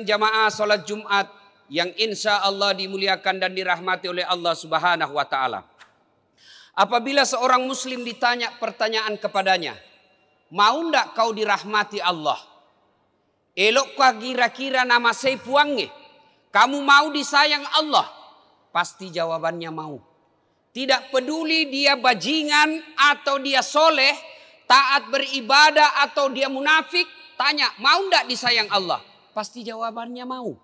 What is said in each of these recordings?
sekalian jamaah sholat Jumat yang insya Allah dimuliakan dan dirahmati oleh Allah Subhanahu wa Ta'ala. Apabila seorang Muslim ditanya pertanyaan kepadanya, "Mau ndak kau dirahmati Allah?" Elokkah kira-kira nama saya puangnya? Kamu mau disayang Allah? Pasti jawabannya mau. Tidak peduli dia bajingan atau dia soleh, taat beribadah atau dia munafik, tanya mau ndak disayang Allah? Pasti jawabannya mau.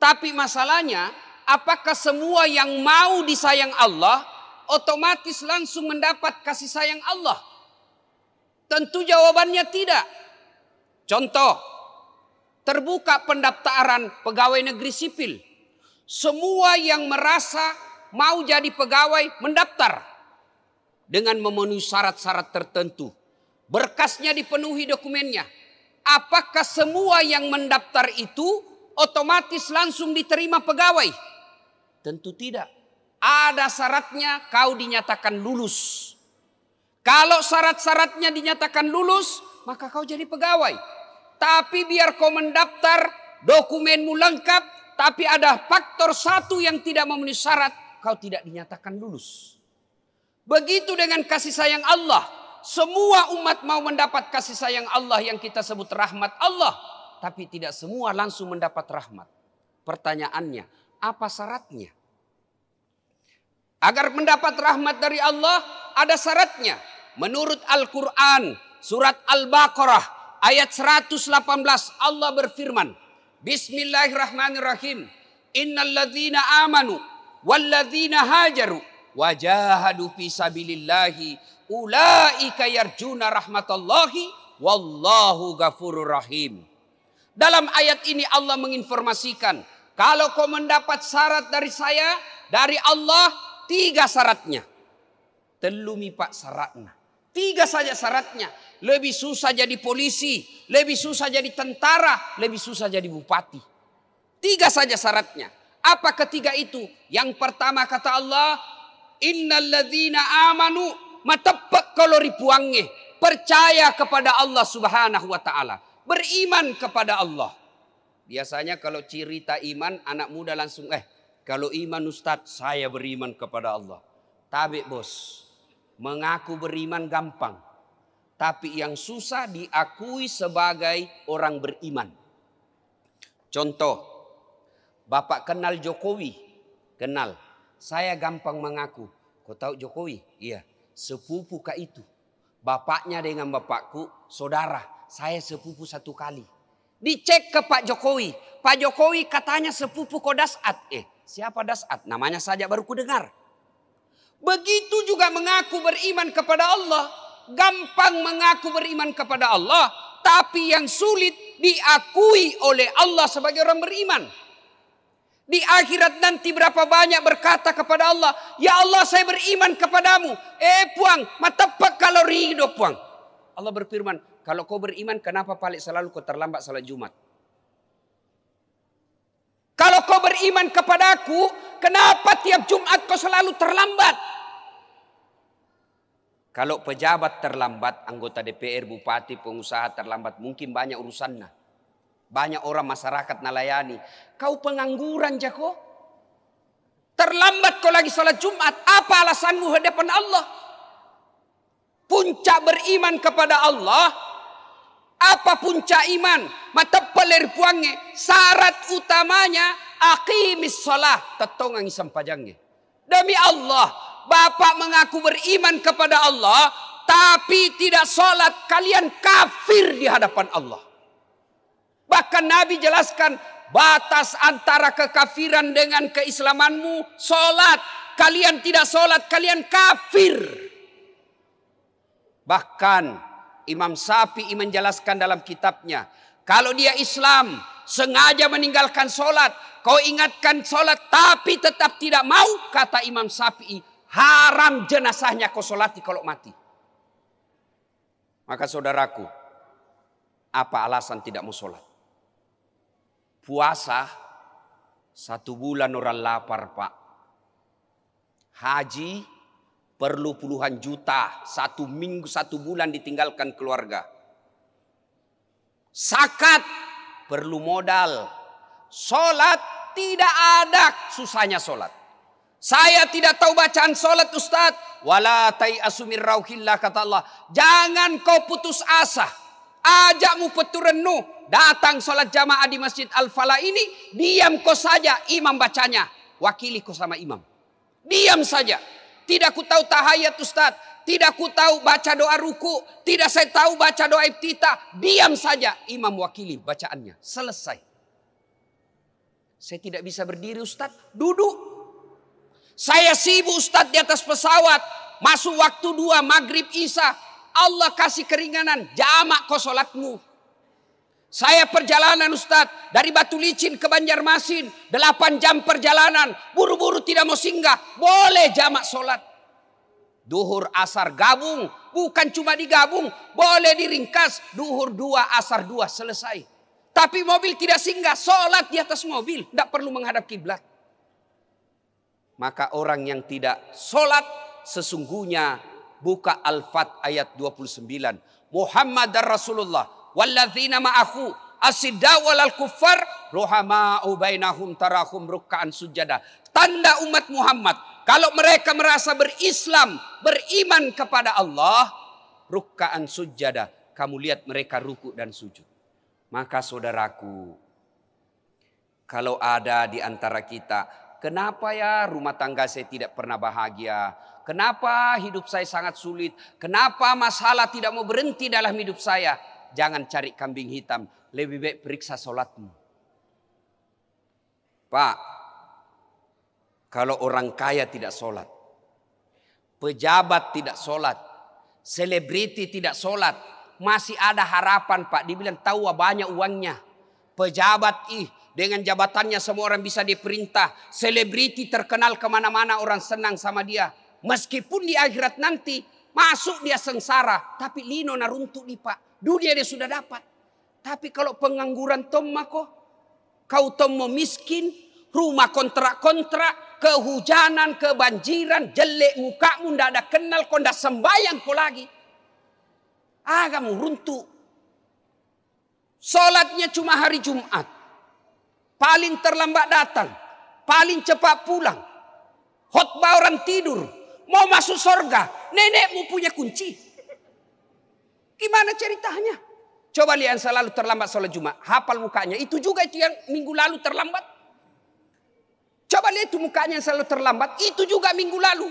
Tapi masalahnya, apakah semua yang mau disayang Allah otomatis langsung mendapat kasih sayang Allah? Tentu jawabannya tidak. Contoh, terbuka pendaftaran pegawai negeri sipil. Semua yang merasa mau jadi pegawai mendaftar dengan memenuhi syarat-syarat tertentu. Berkasnya dipenuhi dokumennya apakah semua yang mendaftar itu otomatis langsung diterima pegawai? Tentu tidak. Ada syaratnya kau dinyatakan lulus. Kalau syarat-syaratnya dinyatakan lulus, maka kau jadi pegawai. Tapi biar kau mendaftar, dokumenmu lengkap, tapi ada faktor satu yang tidak memenuhi syarat, kau tidak dinyatakan lulus. Begitu dengan kasih sayang Allah, semua umat mau mendapat kasih sayang Allah yang kita sebut rahmat Allah. Tapi tidak semua langsung mendapat rahmat. Pertanyaannya, apa syaratnya? Agar mendapat rahmat dari Allah ada syaratnya. Menurut Al-Quran surat Al-Baqarah ayat 118 Allah berfirman. Bismillahirrahmanirrahim. Innaladina amanu walladzina hajaru wajahadu fi sabilillahi Ulaika yarjuna rahmatallahi wallahu ghafurur rahim. Dalam ayat ini Allah menginformasikan, kalau kau mendapat syarat dari saya, dari Allah, tiga syaratnya. Telumi pak syaratnya. Tiga saja syaratnya. Lebih susah jadi polisi, lebih susah jadi tentara, lebih susah jadi bupati. Tiga saja syaratnya. Apa ketiga itu? Yang pertama kata Allah, Innalladzina amanu matepak kalau ripuangnya. Percaya kepada Allah subhanahu wa ta'ala. Beriman kepada Allah. Biasanya kalau cerita iman anak muda langsung eh kalau iman Ustadz saya beriman kepada Allah. Tapi bos mengaku beriman gampang. Tapi yang susah diakui sebagai orang beriman. Contoh, Bapak kenal Jokowi? Kenal. Saya gampang mengaku. Kau tahu Jokowi? Iya sepupu kak itu. Bapaknya dengan bapakku, saudara, saya sepupu satu kali. Dicek ke Pak Jokowi. Pak Jokowi katanya sepupu kau dasat. Eh, siapa dasat? Namanya saja baru ku dengar. Begitu juga mengaku beriman kepada Allah. Gampang mengaku beriman kepada Allah. Tapi yang sulit diakui oleh Allah sebagai orang beriman. Di akhirat nanti berapa banyak berkata kepada Allah, Ya Allah saya beriman kepadamu. Eh puang, matapak kalau ridho puang. Allah berfirman, kalau kau beriman kenapa paling selalu kau terlambat salat Jumat? Kalau kau beriman kepadaku, kenapa tiap Jumat kau selalu terlambat? Kalau pejabat terlambat, anggota DPR, bupati, pengusaha terlambat, mungkin banyak urusannya. Banyak orang masyarakat nalayani. Kau pengangguran Jako. Terlambat kau lagi sholat Jumat. Apa alasanmu hadapan Allah? Puncak beriman kepada Allah. Apa puncak iman? Mata pelir puangnya. Syarat utamanya. Aqimis sholat. Tetongang isam pajangnya. Demi Allah. Bapak mengaku beriman kepada Allah. Tapi tidak sholat. Kalian kafir di hadapan Allah. Bahkan Nabi jelaskan batas antara kekafiran dengan keislamanmu salat. Kalian tidak salat, kalian kafir. Bahkan Imam Syafi'i menjelaskan dalam kitabnya, kalau dia Islam sengaja meninggalkan salat, kau ingatkan salat tapi tetap tidak mau, kata Imam Syafi'i, haram jenazahnya kau solati kalau mati. Maka saudaraku, apa alasan tidak mau sholat? Puasa satu bulan orang lapar pak. Haji perlu puluhan juta. Satu minggu, satu bulan ditinggalkan keluarga. Sakat perlu modal. Sholat tidak ada susahnya sholat. Saya tidak tahu bacaan sholat Ustaz. Wala tai asumir rauhillah kata Allah. Jangan kau putus asa. Ajakmu petu Datang sholat jamaah di Masjid Al-Falah ini. Diam kau saja imam bacanya. Wakili kau sama imam. Diam saja. Tidak ku tahu tahayat Ustaz. Tidak ku tahu baca doa ruku. Tidak saya tahu baca doa ibtita. Diam saja. Imam wakili bacaannya. Selesai. Saya tidak bisa berdiri Ustaz. Duduk. Saya sibuk Ustaz di atas pesawat. Masuk waktu dua maghrib isya. Allah kasih keringanan. Jamak kau sholatmu. Saya perjalanan Ustadz dari Batu Licin ke Banjarmasin. Delapan jam perjalanan. Buru-buru tidak mau singgah. Boleh jamak sholat. Duhur asar gabung. Bukan cuma digabung. Boleh diringkas. Duhur dua asar dua selesai. Tapi mobil tidak singgah. Sholat di atas mobil. Tidak perlu menghadap kiblat. Maka orang yang tidak sholat sesungguhnya buka Al-Fat ayat 29. Muhammad dan Rasulullah walladzina ma'ahu asidawal walal kuffar ruhama'u bainahum tarahum rukkaan sujada. Tanda umat Muhammad kalau mereka merasa berislam, beriman kepada Allah, rukkaan sujada. Kamu lihat mereka ruku dan sujud. Maka saudaraku, kalau ada di antara kita, kenapa ya rumah tangga saya tidak pernah bahagia? Kenapa hidup saya sangat sulit? Kenapa masalah tidak mau berhenti dalam hidup saya? jangan cari kambing hitam. Lebih baik periksa sholatmu. Pak, kalau orang kaya tidak sholat, pejabat tidak sholat, selebriti tidak sholat, masih ada harapan Pak. Dibilang tahu banyak uangnya. Pejabat ih dengan jabatannya semua orang bisa diperintah. Selebriti terkenal kemana-mana orang senang sama dia. Meskipun di akhirat nanti masuk dia sengsara. Tapi lino naruntuk nih Pak. Dunia dia sudah dapat. Tapi kalau pengangguran tomma kok. Kau tommo miskin. Rumah kontrak-kontrak. Kehujanan, kebanjiran. Jelek mukamu. Tidak ada kenal. Kau tidak sembayang kau lagi. Agamu runtuh. solatnya cuma hari Jumat. Paling terlambat datang. Paling cepat pulang. Khotbah orang tidur. Mau masuk surga. Nenekmu punya kunci. Gimana ceritanya? Coba lihat selalu terlambat sholat Jumat. Hafal mukanya. Itu juga itu yang minggu lalu terlambat. Coba lihat itu mukanya yang selalu terlambat. Itu juga minggu lalu.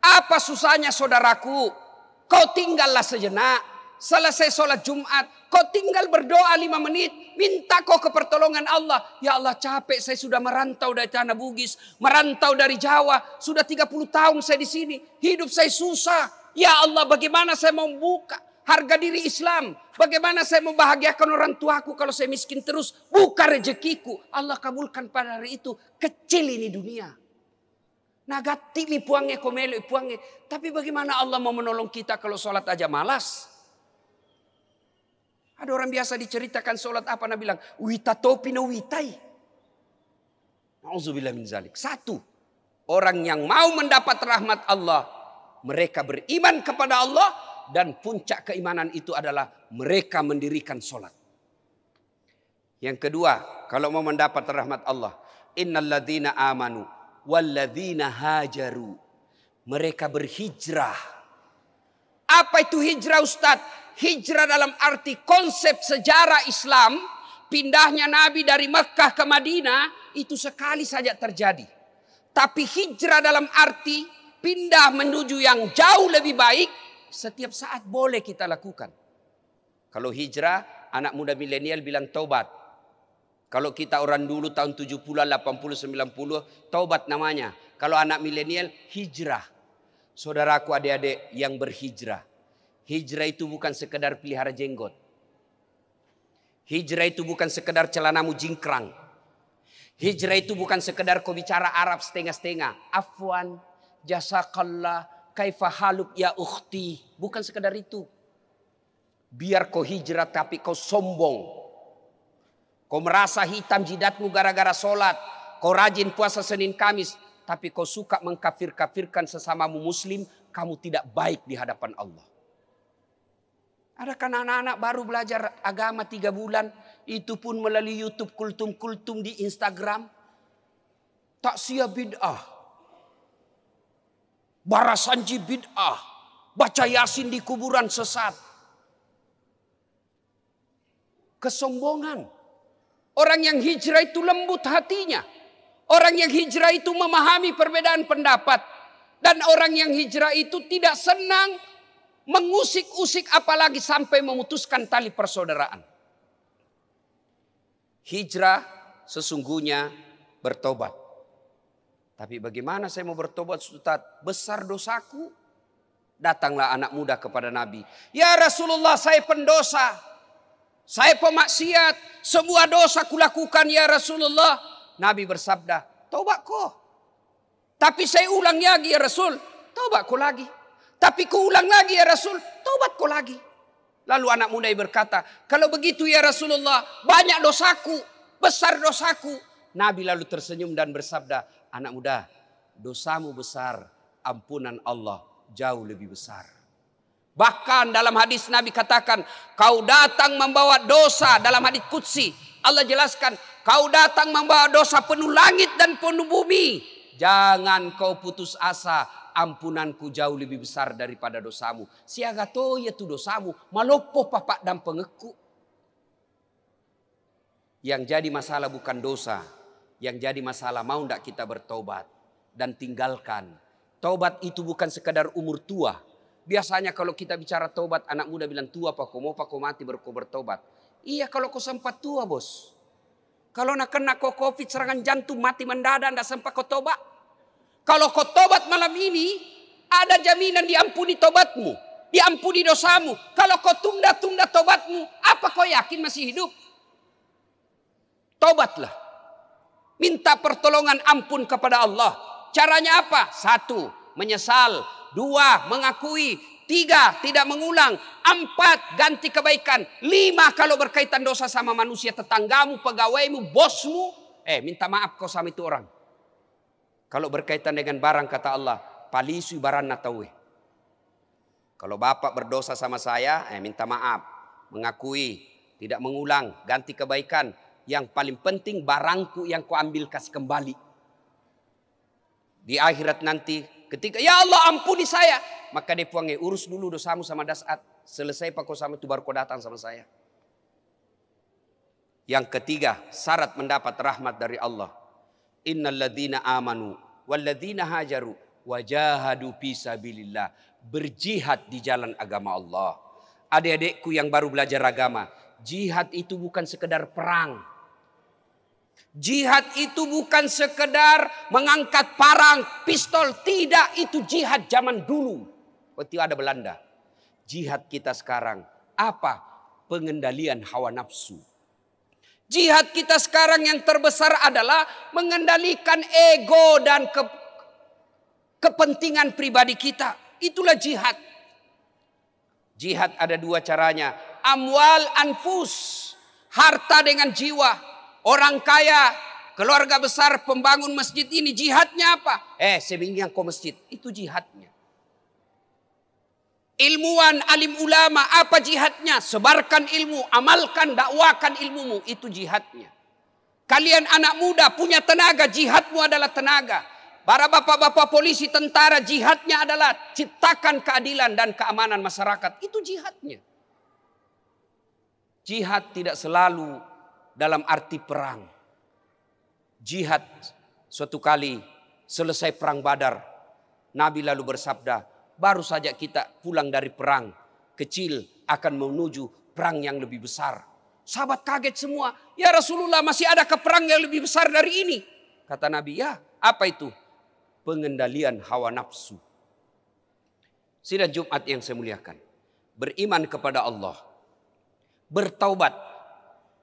Apa susahnya saudaraku? Kau tinggallah sejenak. Selesai sholat Jumat. Kau tinggal berdoa lima menit. Minta kau ke pertolongan Allah. Ya Allah capek saya sudah merantau dari tanah Bugis. Merantau dari Jawa. Sudah 30 tahun saya di sini. Hidup saya susah. Ya Allah bagaimana saya mau buka harga diri Islam. Bagaimana saya membahagiakan orang tuaku kalau saya miskin terus? Buka rezekiku. Allah kabulkan pada hari itu. Kecil ini dunia. Nagati mi puangnya komelo puangnya. Tapi bagaimana Allah mau menolong kita kalau sholat aja malas? Ada orang biasa diceritakan sholat apa? Nabi bilang, wita topi no witai. min zalik. Satu, orang yang mau mendapat rahmat Allah. Mereka beriman kepada Allah, dan puncak keimanan itu adalah mereka mendirikan solat. Yang kedua, kalau mau mendapat rahmat Allah, innalladzina amanu walladzina hajaru. Mereka berhijrah. Apa itu hijrah Ustaz? Hijrah dalam arti konsep sejarah Islam, pindahnya Nabi dari Mekah ke Madinah itu sekali saja terjadi. Tapi hijrah dalam arti pindah menuju yang jauh lebih baik setiap saat boleh kita lakukan. Kalau hijrah, anak muda milenial bilang taubat. Kalau kita orang dulu tahun 70-an, 80, 90, taubat namanya. Kalau anak milenial, hijrah. Saudaraku adik-adik yang berhijrah. Hijrah itu bukan sekedar pelihara jenggot. Hijrah itu bukan sekedar celanamu jingkrang. Hijrah itu bukan sekedar kau bicara Arab setengah-setengah. Afwan, jasakallah, kaifa haluk ya ukhti. Bukan sekedar itu. Biar kau hijrah tapi kau sombong. Kau merasa hitam jidatmu gara-gara sholat. Kau rajin puasa Senin Kamis. Tapi kau suka mengkafir-kafirkan sesamamu muslim. Kamu tidak baik di hadapan Allah. Ada kan anak-anak baru belajar agama tiga bulan. Itu pun melalui Youtube kultum-kultum di Instagram. Tak sia bid'ah jibin bid'ah. Baca yasin di kuburan sesat. Kesombongan. Orang yang hijrah itu lembut hatinya. Orang yang hijrah itu memahami perbedaan pendapat. Dan orang yang hijrah itu tidak senang mengusik-usik apalagi sampai memutuskan tali persaudaraan. Hijrah sesungguhnya bertobat. Tapi bagaimana saya mau bertobat Ustaz? Besar dosaku. Datanglah anak muda kepada Nabi. Ya Rasulullah saya pendosa. Saya pemaksiat. Semua dosa kulakukan ya Rasulullah. Nabi bersabda. Tobat kau. Tapi saya ulang lagi ya Rasul. Tobat kau lagi. Tapi ku ulang lagi ya Rasul. Tobat kau lagi. Lalu anak muda berkata. Kalau begitu ya Rasulullah. Banyak dosaku. Besar dosaku. Nabi lalu tersenyum dan bersabda, anak muda, dosamu besar, ampunan Allah jauh lebih besar. Bahkan dalam hadis Nabi katakan, kau datang membawa dosa dalam hadis Qudsi Allah jelaskan, kau datang membawa dosa penuh langit dan penuh bumi. Jangan kau putus asa, ampunanku jauh lebih besar daripada dosamu. Siaga ya tu dosamu, malopo papak dan pengeku. Yang jadi masalah bukan dosa, yang jadi masalah mau tidak kita bertobat dan tinggalkan. Tobat itu bukan sekadar umur tua. Biasanya kalau kita bicara tobat anak muda bilang tua pak kau mau pak kau mati baru kau bertobat. Iya kalau kau sempat tua bos. Kalau nak kena kau covid serangan jantung mati mendadak tidak sempat kau tobat. Kalau kau tobat malam ini ada jaminan diampuni tobatmu. Diampuni dosamu. Kalau kau tunda-tunda tobatmu apa kau yakin masih hidup? Tobatlah. Minta pertolongan ampun kepada Allah. Caranya apa? Satu, menyesal. Dua, mengakui. Tiga, tidak mengulang. Empat, ganti kebaikan. Lima, kalau berkaitan dosa sama manusia, tetanggamu, pegawaimu, bosmu. Eh, minta maaf kau sama itu orang. Kalau berkaitan dengan barang, kata Allah, palisu barang natawe Kalau bapak berdosa sama saya, eh minta maaf. Mengakui, tidak mengulang, ganti kebaikan. Yang paling penting barangku yang kuambil ambil kembali. Di akhirat nanti ketika ya Allah ampuni saya. Maka dia puangnya urus dulu dosamu sama dasat. Selesai pak sama itu baru kau datang sama saya. Yang ketiga syarat mendapat rahmat dari Allah. ladina amanu walladzina hajaru wajahadu fisabilillah. Berjihad di jalan agama Allah. Adik-adikku yang baru belajar agama, jihad itu bukan sekedar perang. Jihad itu bukan sekedar mengangkat parang, pistol. Tidak, itu jihad zaman dulu. Waktu ada Belanda. Jihad kita sekarang. Apa? Pengendalian hawa nafsu. Jihad kita sekarang yang terbesar adalah mengendalikan ego dan ke, kepentingan pribadi kita. Itulah jihad. Jihad ada dua caranya. Amwal anfus. Harta dengan jiwa orang kaya, keluarga besar, pembangun masjid ini jihadnya apa? Eh, sebenarnya kau masjid, itu jihadnya. Ilmuwan, alim ulama, apa jihadnya? Sebarkan ilmu, amalkan, dakwakan ilmumu, itu jihadnya. Kalian anak muda punya tenaga, jihadmu adalah tenaga. Para bapak-bapak polisi tentara jihadnya adalah ciptakan keadilan dan keamanan masyarakat. Itu jihadnya. Jihad tidak selalu dalam arti perang. Jihad suatu kali selesai perang Badar, Nabi lalu bersabda, "Baru saja kita pulang dari perang kecil akan menuju perang yang lebih besar." Sahabat kaget semua, "Ya Rasulullah, masih ada perang yang lebih besar dari ini?" Kata Nabi, "Ya, apa itu?" Pengendalian hawa nafsu. Sidang Jumat yang saya muliakan. Beriman kepada Allah. Bertaubat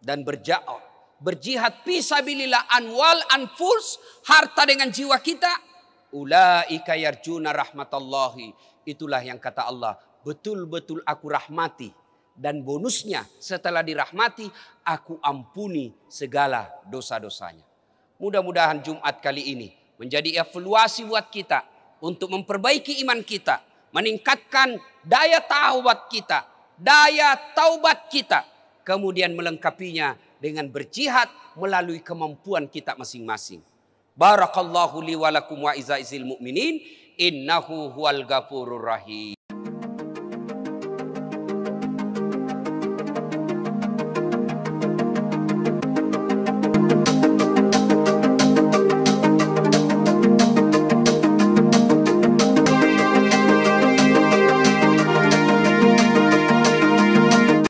dan berja'ah. Berjihad pisabilillah anwal anfus, harta dengan jiwa kita. Ulaika yarjuna rahmatallahi. Itulah yang kata Allah, betul-betul aku rahmati. Dan bonusnya setelah dirahmati, aku ampuni segala dosa-dosanya. Mudah-mudahan Jumat kali ini menjadi evaluasi buat kita untuk memperbaiki iman kita, meningkatkan daya taubat kita, daya taubat kita kemudian melengkapinya dengan berjihad melalui kemampuan kita masing-masing. Barakallahu li wa lakum wa izaisil mu'minin innahu huwal ghafurur rahim.